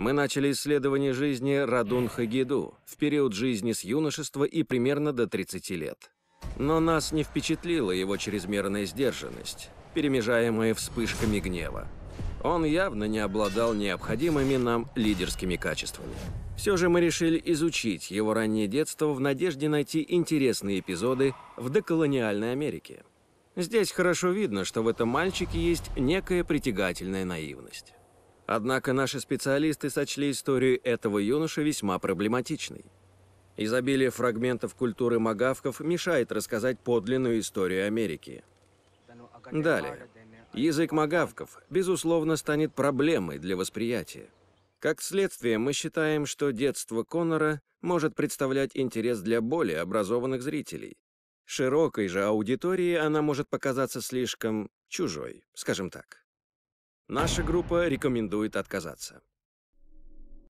Мы начали исследование жизни Радун-Хагиду в период жизни с юношества и примерно до 30 лет. Но нас не впечатлила его чрезмерная сдержанность, перемежаемая вспышками гнева. Он явно не обладал необходимыми нам лидерскими качествами. Все же мы решили изучить его раннее детство в надежде найти интересные эпизоды в доколониальной Америке. Здесь хорошо видно, что в этом мальчике есть некая притягательная наивность. Однако наши специалисты сочли историю этого юноши весьма проблематичной. Изобилие фрагментов культуры магавков мешает рассказать подлинную историю Америки. Далее. Язык магавков, безусловно, станет проблемой для восприятия. Как следствие, мы считаем, что детство Коннора может представлять интерес для более образованных зрителей. Широкой же аудитории она может показаться слишком чужой, скажем так. Наша группа рекомендует отказаться.